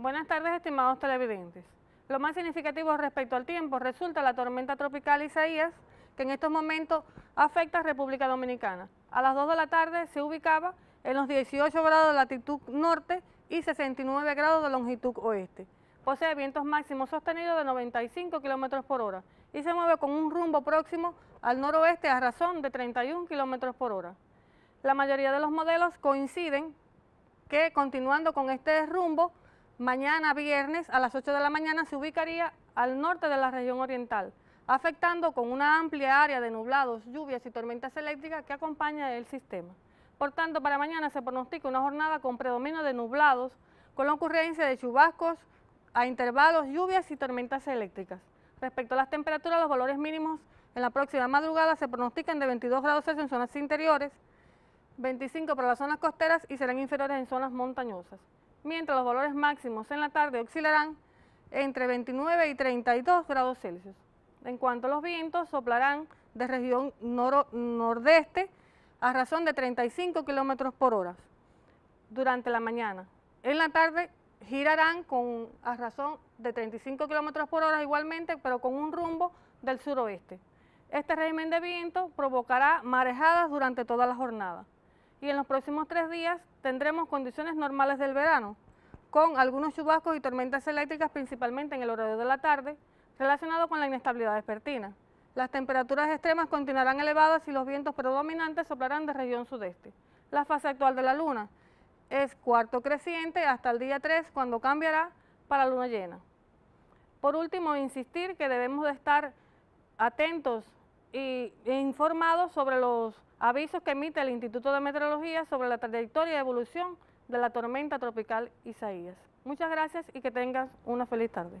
Buenas tardes, estimados televidentes. Lo más significativo respecto al tiempo resulta la tormenta tropical Isaías, que en estos momentos afecta a República Dominicana. A las 2 de la tarde se ubicaba en los 18 grados de latitud norte y 69 grados de longitud oeste. Posee vientos máximos sostenidos de 95 kilómetros por hora y se mueve con un rumbo próximo al noroeste a razón de 31 kilómetros por hora. La mayoría de los modelos coinciden que continuando con este rumbo mañana viernes a las 8 de la mañana se ubicaría al norte de la región oriental, afectando con una amplia área de nublados, lluvias y tormentas eléctricas que acompaña el sistema. Por tanto, para mañana se pronostica una jornada con predominio de nublados, con la ocurrencia de chubascos a intervalos, lluvias y tormentas eléctricas. Respecto a las temperaturas, los valores mínimos en la próxima madrugada se pronostican de 22 grados Celsius en zonas interiores, 25 para las zonas costeras y serán inferiores en zonas montañosas mientras los valores máximos en la tarde oscilarán entre 29 y 32 grados Celsius. En cuanto a los vientos, soplarán de región nordeste a razón de 35 kilómetros por hora durante la mañana. En la tarde girarán con, a razón de 35 kilómetros por hora igualmente, pero con un rumbo del suroeste. Este régimen de viento provocará marejadas durante toda la jornada y en los próximos tres días tendremos condiciones normales del verano, con algunos chubascos y tormentas eléctricas principalmente en el horario de la tarde, relacionado con la inestabilidad vespertina. Las temperaturas extremas continuarán elevadas y los vientos predominantes soplarán de región sudeste. La fase actual de la luna es cuarto creciente hasta el día 3 cuando cambiará para luna llena. Por último, insistir que debemos de estar atentos y, informados sobre los avisos que emite el Instituto de Meteorología sobre la trayectoria de evolución de la tormenta tropical Isaías. Muchas gracias y que tengas una feliz tarde.